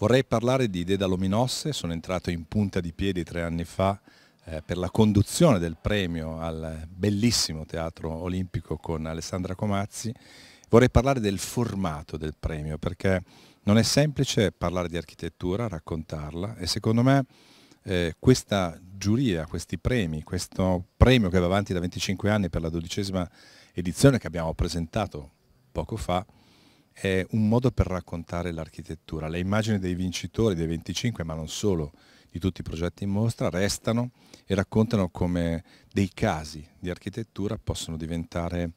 Vorrei parlare di Deda Lominosse, sono entrato in punta di piedi tre anni fa eh, per la conduzione del premio al bellissimo teatro olimpico con Alessandra Comazzi. Vorrei parlare del formato del premio perché non è semplice parlare di architettura, raccontarla e secondo me eh, questa giuria, questi premi, questo premio che va avanti da 25 anni per la dodicesima edizione che abbiamo presentato poco fa, è un modo per raccontare l'architettura. Le immagini dei vincitori, dei 25, ma non solo, di tutti i progetti in mostra, restano e raccontano come dei casi di architettura possono diventare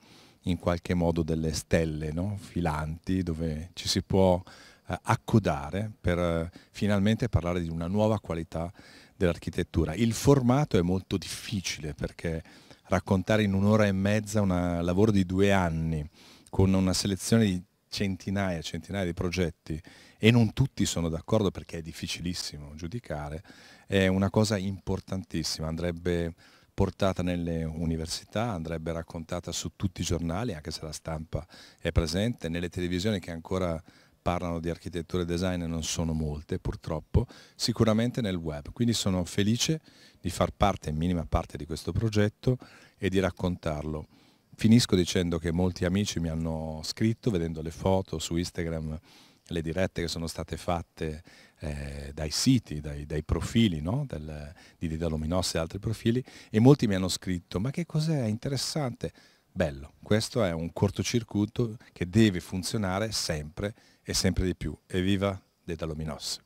in qualche modo delle stelle no? filanti dove ci si può eh, accodare per eh, finalmente parlare di una nuova qualità dell'architettura. Il formato è molto difficile perché raccontare in un'ora e mezza un lavoro di due anni con una selezione di centinaia e centinaia di progetti e non tutti sono d'accordo perché è difficilissimo giudicare, è una cosa importantissima, andrebbe portata nelle università, andrebbe raccontata su tutti i giornali, anche se la stampa è presente, nelle televisioni che ancora parlano di architettura e design non sono molte purtroppo, sicuramente nel web. Quindi sono felice di far parte, in minima parte di questo progetto e di raccontarlo finisco dicendo che molti amici mi hanno scritto vedendo le foto su Instagram, le dirette che sono state fatte eh, dai siti, dai, dai profili no? Del, di Didalominos e altri profili e molti mi hanno scritto ma che cos'è, interessante, bello, questo è un cortocircuito che deve funzionare sempre e sempre di più. Evviva Dedalominos!